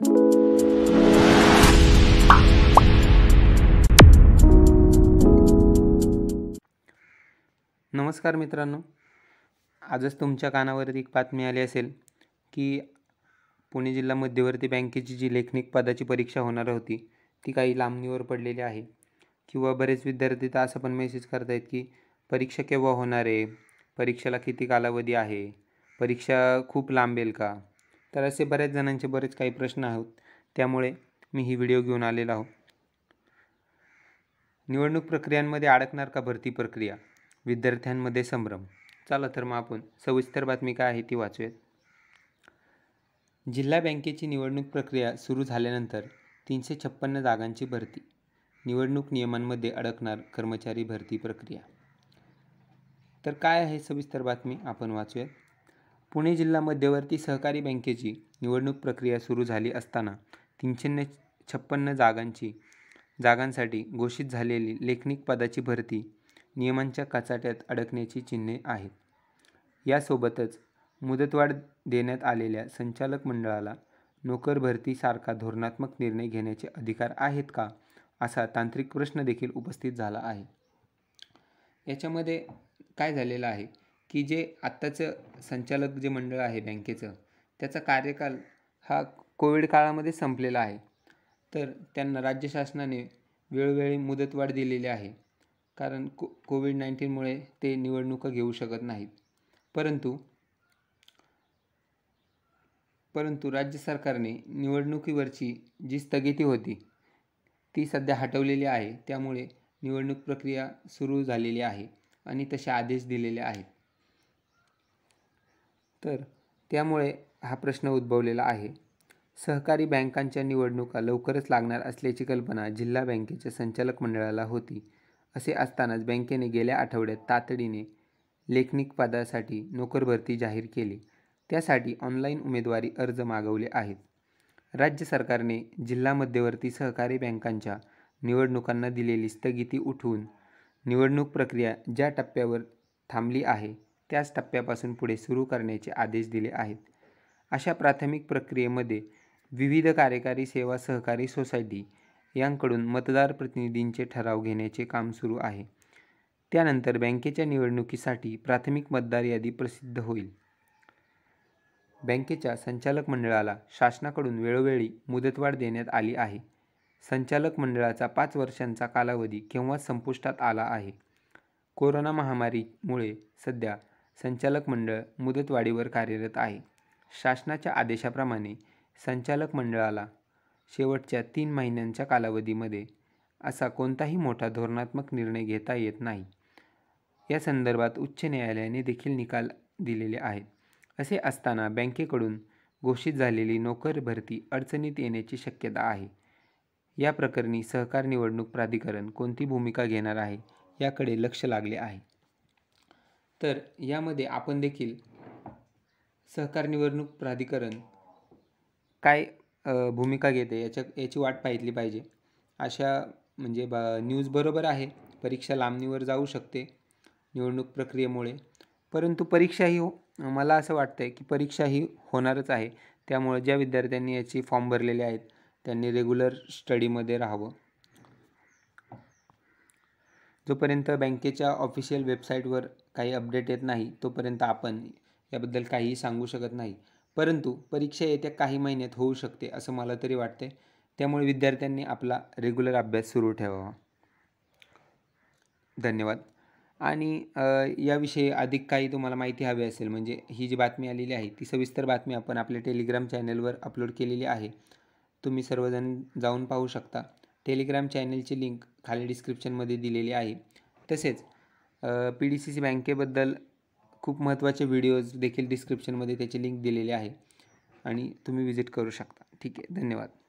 नमस्कार मित्रांनो आजच तुमच्या कानावर एक बातमी आली असेल की पुणे जिल्हा मध्यवर्ती बँकेची जी लेखनिक पदाची परीक्षा होणार होती ती काही लांबणीवर पडलेली आहे किंवा बरेच विद्यार्थी तर असं पण मेसेज करत आहेत की परीक्षा केव्हा होणार आहे परीक्षेला किती कालावधी आहे परीक्षा खूप लांबेल का तर असे बऱ्याच जणांचे बरेच काही प्रश्न आहोत त्यामुळे मी ही व्हिडिओ घेऊन आलेला आहोत निवडणूक प्रक्रियांमध्ये अडकणार का भरती प्रक्रिया विद्यार्थ्यांमध्ये संभ्रम चला तर मग आपण सविस्तर बातमी काय आहे ती वाचूयात जिल्हा बँकेची निवडणूक प्रक्रिया सुरू झाल्यानंतर तीनशे छप्पन्न जागांची भरती निवडणूक नियमांमध्ये अडकणार कर्मचारी भरती प्रक्रिया तर काय आहे सविस्तर बातमी आपण वाचूयात पुणे जिल्हा मध्यवर्ती सहकारी बँकेची निवडणूक प्रक्रिया सुरू झाली असताना तीनशे छप्पन्न जागांची जागांसाठी घोषित झालेली लेखनिक पदाची भरती नियमांच्या कचाट्यात अडकण्याची चिन्हे आहेत यासोबतच मुदतवाढ देण्यात आलेल्या संचालक मंडळाला नोकर भरतीसारखा धोरणात्मक निर्णय घेण्याचे अधिकार आहेत का असा तांत्रिक प्रश्न देखील उपस्थित झाला आहे याच्यामध्ये काय झालेलं आहे की जे आत्ताचं संचालक जे मंडळ आहे बँकेचं त्याचा कार्यकाल हा कोविड काळामध्ये संपलेला आहे तर त्यांना राज्य शासनाने वेळोवेळी मुदतवाढ दिलेली आहे कारण को कोविड नाईन्टीनमुळे ते निवडणुका घेऊ शकत नाहीत परंतु परंतु राज्य सरकारने निवडणुकीवरची जी स्थगिती होती ती सध्या हटवलेली आहे त्यामुळे निवडणूक प्रक्रिया सुरू झालेली आहे आणि तसे आदेश दिलेले आहेत तर त्यामुळे हा प्रश्न उद्भवलेला आहे सहकारी बँकांच्या निवडणुका लवकरच लागणार असल्याची कल्पना जिल्हा बँकेच्या संचालक मंडळाला होती असे असतानाच बँकेने गेल्या आठवड्यात तातडीने लेखनिक पदासाठी नोकर भरती जाहीर केली त्यासाठी ऑनलाईन उमेदवारी अर्ज मागवले आहेत राज्य सरकारने जिल्हा मध्यवर्ती सहकारी बँकांच्या निवडणुकांना दिलेली स्थगिती उठवून निवडणूक प्रक्रिया ज्या टप्प्यावर थांबली आहे त्याच टप्प्यापासून पुढे सुरू करण्याचे आदेश दिले आहेत अशा प्राथमिक प्रक्रियेमध्ये विविध कार्यकारी सेवा सहकारी सोसायटी यांकडून मतदार प्रतिनिधींचे ठराव घेण्याचे काम सुरू आहे त्यानंतर बँकेच्या निवडणुकीसाठी प्राथमिक मतदार यादी प्रसिद्ध होईल बँकेच्या संचालक मंडळाला शासनाकडून वेळोवेळी मुदतवाढ देण्यात आली आहे संचालक मंडळाचा पाच वर्षांचा कालावधी केव्हा संपुष्टात आला आहे कोरोना महामारीमुळे सध्या संचालक मंडळ मुदतवाढीवर कार्यरत आहे शासनाच्या आदेशाप्रमाणे संचालक मंडळाला शेवटच्या तीन महिन्यांच्या कालावधीमध्ये असा कोणताही मोठा धोरणात्मक निर्णय घेता येत नाही या संदर्भात उच्च न्यायालयाने देखील निकाल दिलेले आहेत असे असताना बँकेकडून घोषित झालेली नोकर भरती अडचणीत येण्याची शक्यता आहे या प्रकरणी सहकार निवडणूक प्राधिकरण कोणती भूमिका घेणार आहे याकडे लक्ष लागले आहे तर यामध्ये आपण देखील सहकार निवडणूक प्राधिकरण काय भूमिका घेते याच्या याची वाट पाहिली पाहिजे अशा म्हणजे ब न्यूज बरोबर आहे परीक्षा लांबणीवर जाऊ शकते निवडणूक प्रक्रियेमुळे परंतु परीक्षा ही हो मला असं वाटतं आहे की परीक्षा ही होणारच आहे त्यामुळे ज्या विद्यार्थ्यांनी याची फॉर्म भरलेले आहेत त्यांनी रेग्युलर स्टडीमध्ये राहावं जोपर्यंत बँकेच्या ऑफिशियल वेबसाईटवर काही अपडेट येत नाही तोपर्यंत आपण याबद्दल काहीही सांगू शकत नाही परंतु परीक्षा येत्या काही महिन्यात होऊ शकते असं मला तरी वाटते त्यामुळे विद्यार्थ्यांनी आपला रेग्युलर अभ्यास सुरू ठेवावा धन्यवाद आणि याविषयी अधिक काही तुम्हाला माहिती हवी असेल म्हणजे ही जी बातमी आलेली आहे ती सविस्तर बातमी आपण आपल्या टेलिग्राम चॅनेलवर अपलोड केलेली आहे तुम्ही सर्वजण जाऊन पाहू शकता टेलिग्राम चॅनलची लिंक खाली डिस्क्रिप्शनमध्ये दिलेली आहे तसेच पी डी सी सी बँकेबद्दल खूप महत्त्वाचे व्हिडिओज देखील डिस्क्रिप्शनमध्ये त्याची लिंक दिलेली आहे आणि तुम्ही विजिट करू शकता ठीक आहे धन्यवाद